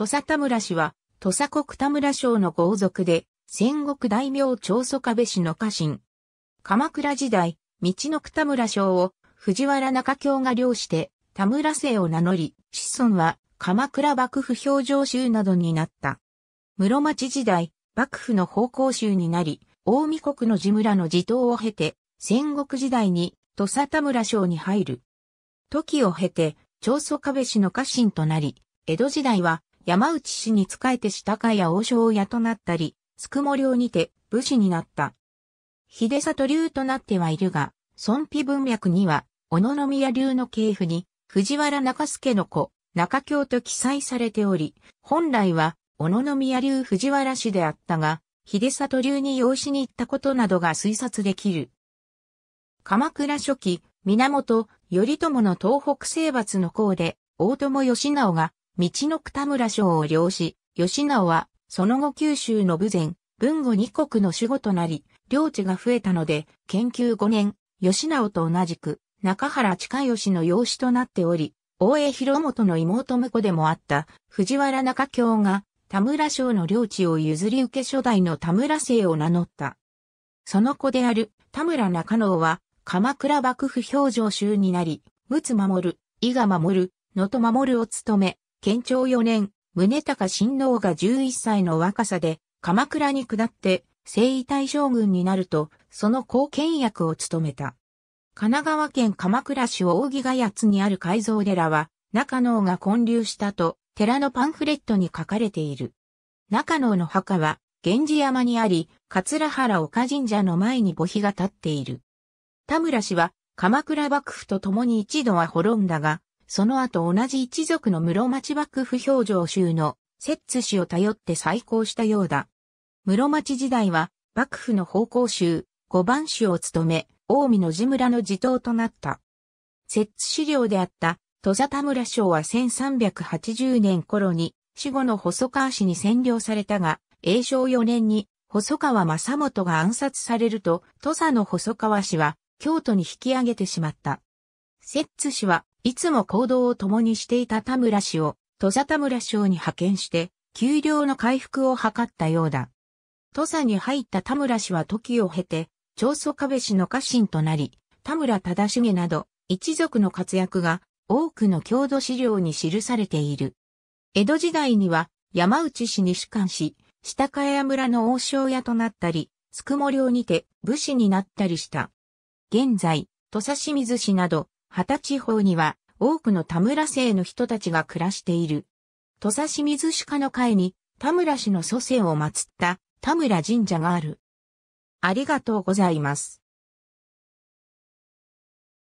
土佐田村氏は、土佐国田村省の豪族で、戦国大名長祖壁氏の家臣。鎌倉時代、道の田村省を藤原中京が領して、田村姓を名乗り、子孫は鎌倉幕府表情州などになった。室町時代、幕府の方向州になり、大見国の地村の地頭を経て、戦国時代に土佐田村省に入る。時を経て、長祖壁氏の家臣となり、江戸時代は山内氏に仕えて下かや王将屋となったり、宿毛領にて武士になった。秀里流となってはいるが、孫妃文脈には、小野宮流の系譜に、藤原中助の子、中京と記載されており、本来は、小野宮流藤原氏であったが、秀里流に養子に行ったことなどが推察できる。鎌倉初期、源頼朝の東北征伐の功で、大友義直が道の田村省を領し、吉直は、その後九州の武前、文後二国の守護となり、領地が増えたので、研究5年、吉直と同じく、中原近吉の養子となっており、大江広元の妹婿でもあった藤原中京が田村省の領地を譲り受け初代の田村姓を名乗った。その子である田村中野は鎌倉幕府表情衆になり、陸奥守、伊賀守、能登守を務め、県庁4年、宗高親王が11歳の若さで、鎌倉に下って、征夷大将軍になると、その後見役を務めた。神奈川県鎌倉市大木ヶ谷津にある改造寺は、中野が建立したと、寺のパンフレットに書かれている。中野の墓は、源氏山にあり、桂原岡神社の前に墓碑が立っている。田村氏は、鎌倉幕府と共に一度は滅んだが、その後同じ一族の室町幕府表情州の摂津氏を頼って再興したようだ。室町時代は幕府の方向州、五番州を務め、近江の地村の地頭となった。摂津資料であった戸佐田村省は1380年頃に死後の細川氏に占領されたが、永正4年に細川正元が暗殺されると、土佐の細川氏は京都に引き上げてしまった。摂津氏はいつも行動を共にしていた田村氏を、土佐田村省に派遣して、給料の回復を図ったようだ。土佐に入った田村氏は時を経て、長宗我部氏の家臣となり、田村忠重など、一族の活躍が多くの郷土資料に記されている。江戸時代には山内氏に主管し、下加屋村の王将屋となったり、つくも領にて武士になったりした。現在、土佐清水氏など畑地方には多くの田村姓の人たちが暮らしている。土佐清水鹿の会に田村氏の祖先を祀った田村神社がある。ありがとうございます。